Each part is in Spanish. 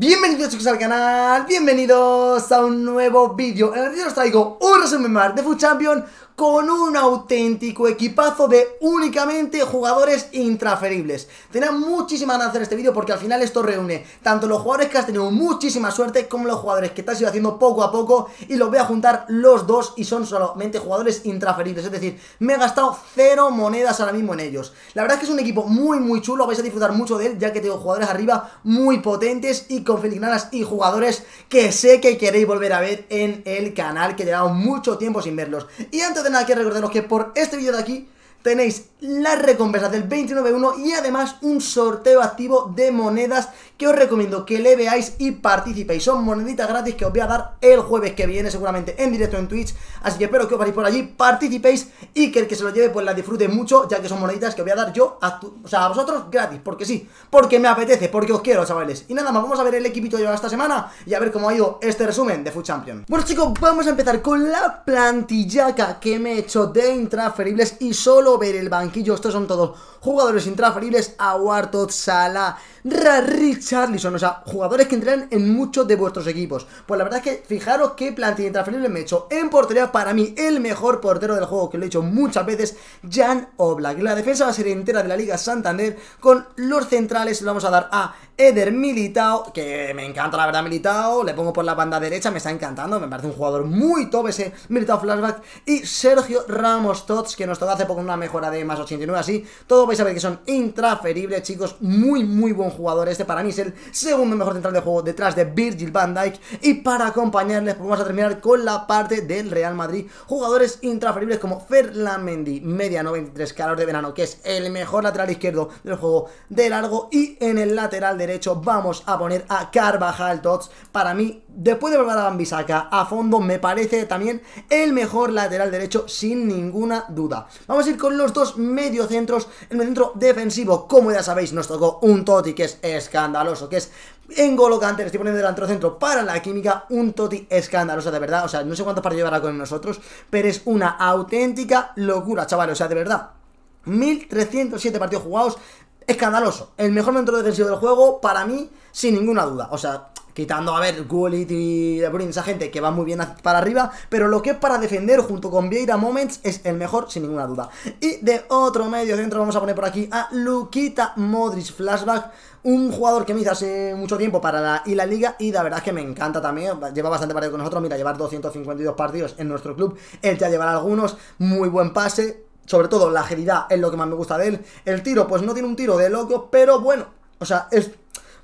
Bienvenidos chicos al canal, bienvenidos a un nuevo vídeo En el vídeo os traigo un resumen más de Food Champion con un auténtico equipazo de únicamente jugadores Intraferibles, Tendrá muchísima ganas De hacer este vídeo porque al final esto reúne tanto los jugadores que has tenido muchísima suerte como los jugadores que te has ido haciendo poco a poco y los voy a juntar los dos y son solamente jugadores intraferibles, Es decir, me he gastado cero monedas ahora mismo en ellos. La verdad es que es un equipo muy muy chulo, vais a disfrutar mucho de él ya que tengo jugadores arriba muy potentes y con filigranas y jugadores que sé que queréis volver a ver en el canal que llevamos mucho tiempo sin verlos. Y antes de nada que recordaros que por este vídeo de aquí tenéis las recompensas del 29.1 y además un sorteo activo de monedas que os recomiendo que le veáis y participéis. Son moneditas gratis que os voy a dar el jueves que viene seguramente en directo en Twitch, así que espero que os vayáis por allí, participéis y que el que se lo lleve pues la disfrute mucho, ya que son moneditas que os voy a dar yo a, vosotros gratis, porque sí, porque me apetece, porque os quiero, chavales. Y nada más, vamos a ver el equipito de esta semana y a ver cómo ha ido este resumen de Food Champion. Bueno chicos, vamos a empezar con la plantillaca que me he hecho de intransferibles y solo ver el banquillo, estos son todos jugadores intransferibles. Aguartot, Sala Charlison, o sea, jugadores que entrarán en muchos de vuestros equipos. Pues la verdad es que fijaros qué plantilla intransferible me he hecho en portería, para mí el mejor portero del juego, que lo he hecho muchas veces, Jan Oblak. La defensa va a ser entera de la Liga Santander, con los centrales le vamos a dar a Eder Militao, que me encanta la verdad Militao, le pongo por la banda derecha, me está encantando, me parece un jugador muy top ese Militao Flashback, y Sergio Ramos Tots, que nos toca hace poco una mejora de más 89, así, todos vais a ver que son intraferibles, chicos, muy, muy buen jugador jugador este para mí es el segundo mejor central de juego detrás de Virgil van Dijk y para acompañarles pues, vamos a terminar con la parte del Real Madrid jugadores intransferibles como Ferlamendi media 93 calor de verano que es el mejor lateral izquierdo del juego de largo y en el lateral derecho vamos a poner a Carvajal Tots para mí después de volver a Bisaca a fondo, me parece también el mejor lateral derecho, sin ninguna duda. Vamos a ir con los dos mediocentros. el centro defensivo, como ya sabéis, nos tocó un Toti que es escandaloso, que es engolocante, le estoy poniendo delantero centro para la química, un Toti escandaloso, de verdad, o sea, no sé cuántos partidos llevará con nosotros, pero es una auténtica locura, chavales, o sea, de verdad. 1307 partidos jugados, escandaloso. El mejor centro defensivo del juego, para mí, sin ninguna duda. O sea, Quitando, a ver, Gullit y De Bruyne, esa gente que va muy bien para arriba, pero lo que es para defender junto con Vieira Moments es el mejor, sin ninguna duda. Y de otro medio centro vamos a poner por aquí a Luquita Modric Flashback, un jugador que me hizo hace mucho tiempo para la, y la liga y la verdad es que me encanta también, lleva bastante partido con nosotros, mira, llevar 252 partidos en nuestro club, él ya llevará algunos, muy buen pase, sobre todo la agilidad es lo que más me gusta de él. El tiro, pues no tiene un tiro de loco, pero bueno, o sea, es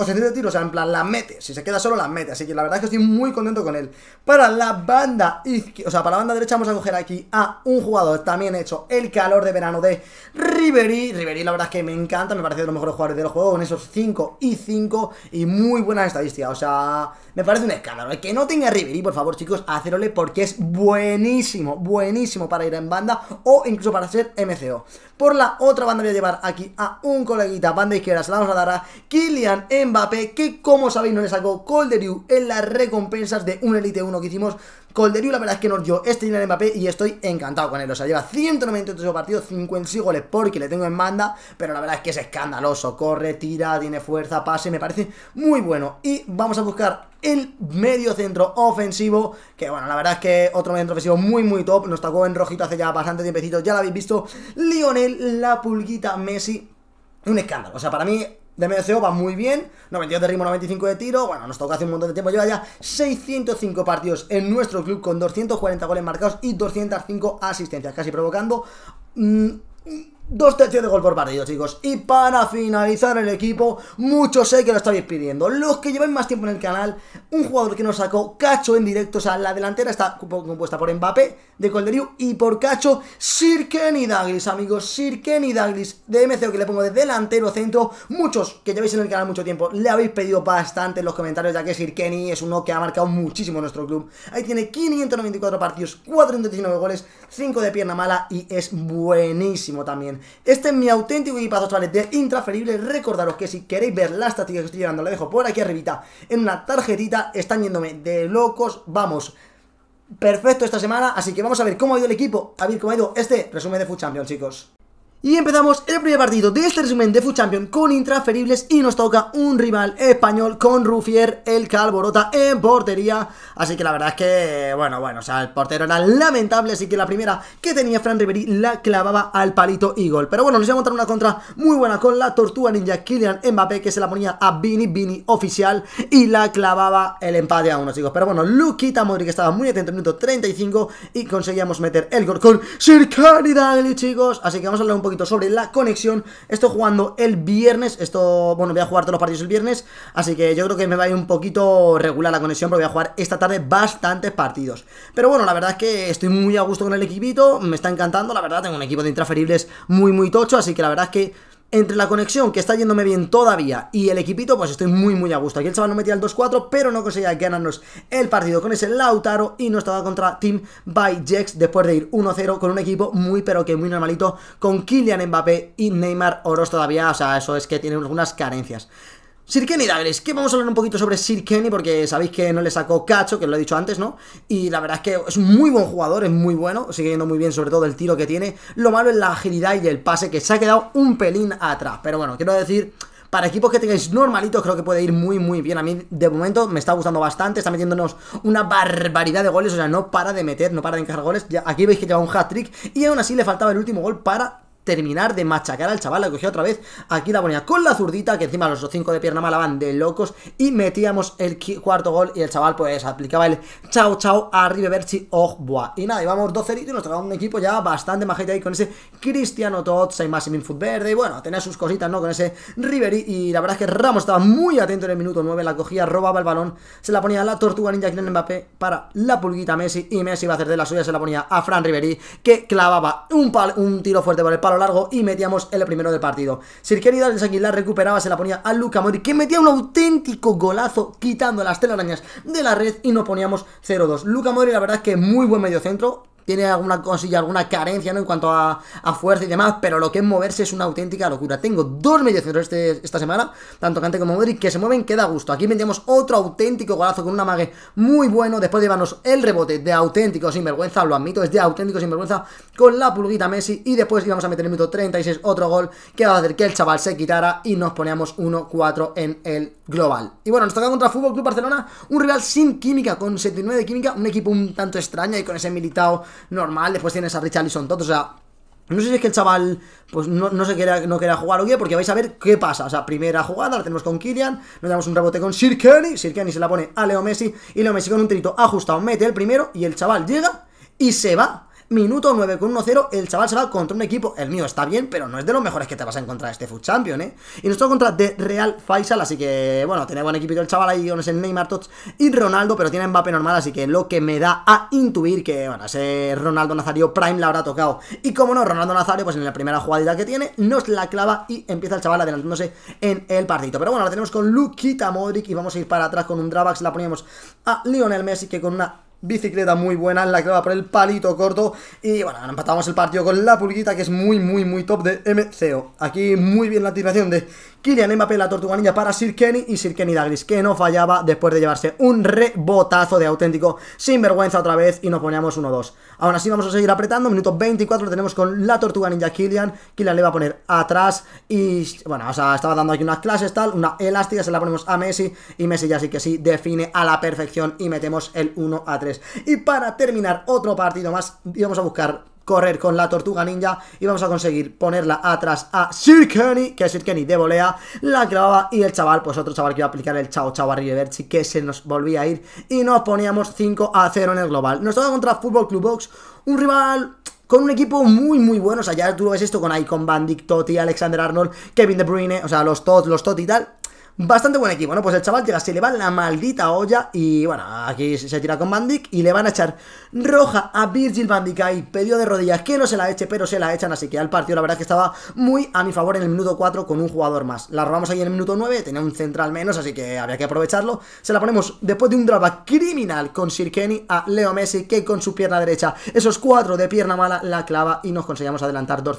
o de tiro, o sea, en plan, la mete. Si se queda solo, la mete. Así que la verdad es que estoy muy contento con él. Para la banda izquierda, o sea, para la banda derecha vamos a coger aquí a un jugador también hecho el calor de verano de Ribery. Ribery, la verdad es que me encanta, me parece de los mejores jugadores del juego, con esos 5 y 5 y muy buena estadística O sea, me parece un escándalo. El que no tenga y por favor, chicos, hacerole porque es buenísimo, buenísimo para ir en banda o incluso para ser MCO. Por la otra banda voy a llevar aquí a un coleguita, banda izquierda, se la vamos a dar a Kylian Mbappé, que como sabéis no le sacó Colderiu en las recompensas de un Elite 1 que hicimos Colderio, la verdad es que nos dio este dinero el Mbappé y estoy encantado con él. O sea, lleva 198 partidos, 56 goles porque le tengo en manda. pero la verdad es que es escandaloso. Corre, tira, tiene fuerza, pase, me parece muy bueno. Y vamos a buscar el medio centro ofensivo, que bueno, la verdad es que otro medio centro ofensivo muy muy top, nos tocó en rojito hace ya bastante tiempecito, ya lo habéis visto, Lionel, la pulguita Messi, un escándalo, o sea, para mí de MSO va muy bien, 92 de ritmo, 95 de tiro, bueno, nos toca hace un montón de tiempo, lleva ya 605 partidos en nuestro club con 240 goles marcados y 205 asistencias, casi provocando... Mm, Dos tercios de gol por partido, chicos. Y para finalizar el equipo, muchos sé que lo estáis pidiendo. Los que lleváis más tiempo en el canal, un jugador que nos sacó Cacho en directo. O sea, la delantera está compuesta por Mbappé, de Colderiu y por Cacho, Sir Kenny Douglas, amigos. Sir Kenny Douglas de MCO que le pongo de delantero centro. Muchos que lleváis en el canal mucho tiempo, le habéis pedido bastante en los comentarios, ya que Sir Kenny es uno que ha marcado muchísimo nuestro club. Ahí tiene 594 partidos, 419 goles, 5 de pierna mala y es buenísimo también. Este es mi auténtico equipazo, chavales, de Intraferible Recordaros que si queréis ver las tácticas que estoy llevando, la dejo por aquí arribita en una tarjetita. Están yéndome de locos, vamos perfecto esta semana, así que vamos a ver cómo ha ido el equipo, a ver cómo ha ido este resumen de Food Champions, chicos. Y empezamos el primer partido de este resumen de FUT Champion con intransferibles y nos toca un rival español con Rufier, el Calborota, en portería. Así que la verdad es que, bueno, bueno, o sea, el portero era lamentable, así que la primera que tenía Fran Riveri la clavaba al palito y gol. Pero bueno, nos iba a montar una contra muy buena con la tortuga ninja Kylian Mbappé, que se la ponía a Bini Bini oficial y la clavaba el empate a uno, chicos. Pero bueno, Luquita que estaba muy atento minuto 35 y conseguíamos meter el gol con Sir chicos. Así que vamos a hablar un poquito sobre la conexión. Estoy jugando el viernes, esto, bueno, voy a jugar todos los partidos el viernes, así que yo creo que me va a ir un poquito regular la conexión, Pero voy a jugar esta tarde bastantes partidos. Pero bueno, la verdad es que estoy muy a gusto con el equipito, me está encantando, la verdad, tengo un equipo de intraferibles muy, muy tocho, así que la verdad es que entre la conexión, que está yéndome bien todavía, y el equipito, pues estoy muy, muy a gusto. Aquí el chaval no metía el 2-4, pero no conseguía ganarnos el partido con ese Lautaro y no estaba contra Team by Jex después de ir 1-0 con un equipo muy, pero que muy normalito, con Kylian Mbappé y Neymar Oros todavía. O sea, eso es que tiene algunas carencias. Sir Kenny que vamos a hablar un poquito sobre Sir Kenny, porque sabéis que no le sacó cacho, que lo he dicho antes, ¿no? Y la verdad es que es muy buen jugador, es muy bueno, sigue yendo muy bien, sobre todo el tiro que tiene. Lo malo es la agilidad y el pase, que se ha quedado un pelín atrás. Pero bueno, quiero decir, para equipos que tengáis normalitos, creo que puede ir muy, muy bien. A mí, de momento, me está gustando bastante. Está metiéndonos una barbaridad de goles. O sea, no para de meter, no para de encajar goles. aquí veis que lleva un hat-trick. Y aún así le faltaba el último gol para terminar de machacar al chaval. La cogía otra vez. Aquí la ponía con la zurdita, que encima los cinco de pierna mala van de locos. Y metíamos el cuarto gol y el chaval pues aplicaba el chao chao a Oj, buah. Y nada, íbamos 12 y nos traía un equipo ya bastante majete ahí con ese Cristiano Tots, y Massimin Verde. Y bueno, tenía sus cositas, ¿no? Con ese Riveri. Y la verdad es que Ramos estaba muy atento en el minuto 9. La cogía, robaba el balón, se la ponía a la tortuga ninja en Mbappé para la pulguita Messi. Y Messi iba a hacer de la suya, se la ponía a Fran Riveri, que clavaba un, un tiro fuerte por el palo largo y metíamos el primero del partido. Sir querido aquí la recuperaba, se la ponía a Luca Mori que metía un auténtico golazo quitando las telarañas de la red y nos poníamos 0-2. Luca Mori, la verdad es que muy buen centro tiene alguna cosilla, alguna carencia, ¿no? En cuanto a, fuerza y demás, pero lo que es moverse es una auténtica locura. Tengo dos mediocentros este, esta semana, tanto Cante como Modric, que se mueven, queda gusto. Aquí vendemos otro auténtico golazo con una mague muy bueno, después de llevarnos el rebote de auténtico sinvergüenza, lo admito, es de auténtico sinvergüenza, con la pulguita Messi, y después íbamos a meter en el minuto 36 otro gol, que va a hacer que el chaval se quitara y nos poníamos 1-4 en el global. Y bueno, nos toca contra Fútbol Club Barcelona, un rival sin química, con 79 de química, un equipo un tanto extraño y con ese militado normal. Después tienes a Richarlison todo o sea, no sé si es que el chaval, pues no, se quiera, no quiera jugar o qué, porque vais a ver qué pasa. O sea, primera jugada, la tenemos con Kylian, nos damos un rebote con Sir Kenny, se la pone a Leo Messi, y Leo Messi con un trito ajustado mete el primero, y el chaval llega y se va. Minuto 9 con 1-0, el chaval se va contra un equipo, el mío está bien, pero no es de los mejores que te vas a encontrar este Food Champion, ¿eh? Y nos contra de Real Faisal, así que, bueno, tiene buen equipo el chaval ahí con el Neymar Tots y Ronaldo, pero tiene Mbappé normal, así que lo que me da a intuir que, bueno, ese Ronaldo Nazario Prime la habrá tocado. Y como no, Ronaldo Nazario, pues en la primera jugadita que tiene, nos la clava y empieza el chaval adelantándose en el partido. Pero bueno, la tenemos con Luquita Modric y vamos a ir para atrás con un Dravax, la poníamos a Lionel Messi que con una bicicleta muy buena la que va por el palito corto y bueno, empatamos el partido con la pulguita que es muy muy muy top de MCO aquí muy bien la tiración de Kylian Mbappé la tortuga ninja para Sir Kenny y Sir Kenny Douglas que no fallaba después de llevarse un rebotazo de auténtico sinvergüenza otra vez y nos poníamos 1-2 ahora sí vamos a seguir apretando, minuto 24 lo tenemos con la tortuga ninja Kylian Kylian le va a poner atrás y bueno, o sea, estaba dando aquí unas clases tal, una elástica, se la ponemos a Messi y Messi ya sí que sí define a la perfección y metemos el 1 a 3 y para terminar, otro partido más. Íbamos a buscar correr con la Tortuga Ninja y vamos a conseguir ponerla atrás a Sir Kenny, que Sir Kenny de volea la clavaba y el chaval, pues otro chaval que iba a aplicar el chao chao a Riverchi que se nos volvía a ir y nos poníamos 5 a 0 en el global. Nos toca contra Fútbol Club Box, un rival con un equipo muy, muy bueno. O sea, ya tú lo ves esto con Icon, Bandic, Toti, Alexander Arnold, Kevin De Bruyne, o sea, los Tot, los Tot y tal. Bastante buen equipo, ¿no? Pues el chaval llega, se le va la maldita olla y bueno, aquí se tira con Bandic y le van a echar roja a Virgil Van Dijk ahí, pedido de rodillas que no se la eche, pero se la echan, así que al partido la verdad es que estaba muy a mi favor en el minuto 4 con un jugador más. La robamos ahí en el minuto 9, tenía un central menos, así que había que aprovecharlo. Se la ponemos después de un drama criminal con Kenny a Leo Messi, que con su pierna derecha, esos cuatro de pierna mala, la clava y nos conseguimos adelantar 2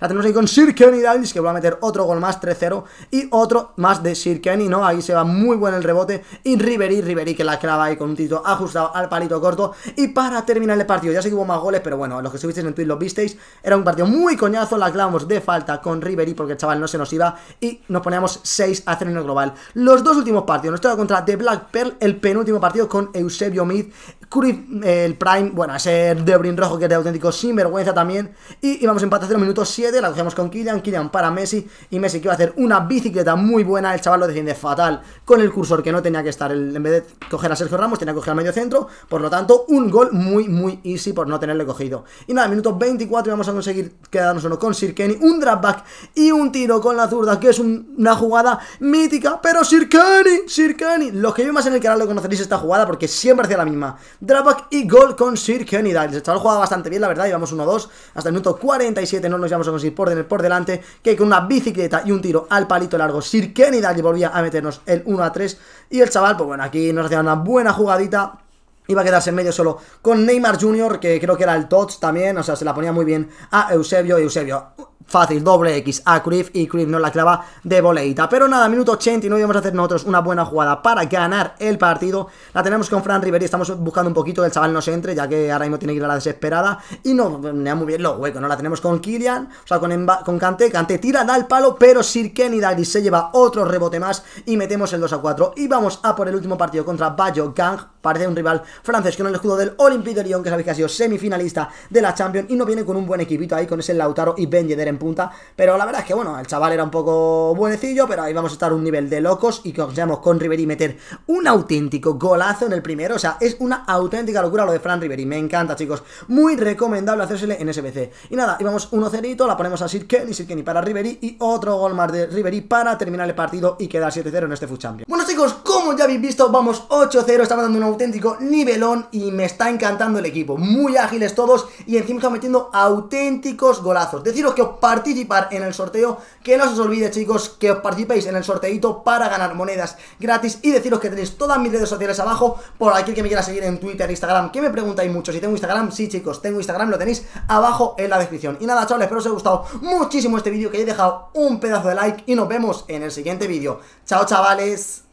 La tenemos ahí con Kenny Davis, que va a meter otro gol más, 3-0, y otro más de Sirkeni Kenny, ¿no? Ahí se va muy buen el rebote. Y Ribery, Ribery que la clava ahí con un tito ajustado al palito corto. Y para terminar el partido, ya sé que hubo más goles, pero bueno, los que subisteis en Twitch lo visteis. Era un partido muy coñazo, la clavamos de falta con Ribery porque el chaval no se nos iba. Y nos poníamos 6 a 0 en el global. Los dos últimos partidos, nos toca contra The Black Pearl, el penúltimo partido con Eusebio Mid, eh, el Prime, bueno, ese Debrin Rojo que es auténtico sinvergüenza también. Y íbamos empate a 0 minutos 7, la cogemos con Killian Killian para Messi. Y Messi que iba a hacer una bicicleta muy buena, el chaval lo fatal con el cursor que no tenía que estar. en vez de coger a Sergio Ramos, tenía que coger al medio centro. Por lo tanto, un gol muy, muy easy por no tenerle cogido. Y nada, minuto 24 vamos a conseguir quedarnos uno con Sir Kenny. Un drop y un tiro con la zurda, que es una jugada mítica. Pero Sir Kenny, Sir Kenny. Los que vi más en el canal lo conoceréis esta jugada porque siempre hacía la misma. Drop y gol con Sir Kenny. El chaval jugaba bastante bien, la verdad. Íbamos 1-2 hasta el minuto 47. No nos íbamos a conseguir por, delante que con una bicicleta y un tiro al palito largo. Sir Kenny volvía a meternos el 1 a 3. Y el chaval, pues bueno, aquí nos hacía una buena jugadita. Iba a quedarse en medio solo con Neymar Jr., que creo que era el Tots también, o sea, se la ponía muy bien a Eusebio. Eusebio, fácil, doble X a Cruyff y Cruyff no la clava de voleita. Pero nada, minuto 89 vamos a hacer nosotros una buena jugada para ganar el partido. La tenemos con Fran Riveri, estamos buscando un poquito que el chaval no se entre, ya que ahora mismo tiene que ir a la desesperada. Y no, da muy bien lo hueco ¿no? La tenemos con Kylian, o sea, con, con Kanté. Kanté tira, da el palo, pero Sir Kenny Daly se lleva otro rebote más y metemos el 2 a 4. Y vamos a por el último partido contra Bayo Gang, parece un rival francés que con el escudo del Olympique de Lyon, que sabéis que ha sido semifinalista de la Champions y no viene con un buen equipito ahí, con ese Lautaro y Ben punta. Pero la verdad es que, bueno, el chaval era un poco buenecillo, pero ahí vamos a estar un nivel de locos y que os llamo con Ribery meter un auténtico golazo en el primero. O sea, es una auténtica locura lo de Fran Ribery. Me encanta, chicos. Muy recomendable hacérsele en SBC. Y nada, vamos 1-0, la ponemos a Sirken y Sirken para Ribery y otro gol más de Ribery para terminar el partido y quedar 7-0 en este FUT Bueno, chicos, como ya habéis visto, vamos 8-0. Estamos dando un auténtico nivelón y me está encantando el equipo. Muy ágiles todos y encima metiendo auténticos golazos. Deciros que participar en el sorteo. Que no se os olvide, chicos, que os participéis en el sorteito para ganar monedas gratis. Y deciros que tenéis todas mis redes sociales abajo. Por aquel que me quiera seguir en Twitter, Instagram, que me preguntáis mucho si tengo Instagram. Sí, chicos, tengo Instagram, lo tenéis abajo en la descripción. Y nada, chavales, espero os haya gustado muchísimo este vídeo, que hayáis dejado un pedazo de like y nos vemos en el siguiente vídeo. Chao, chavales.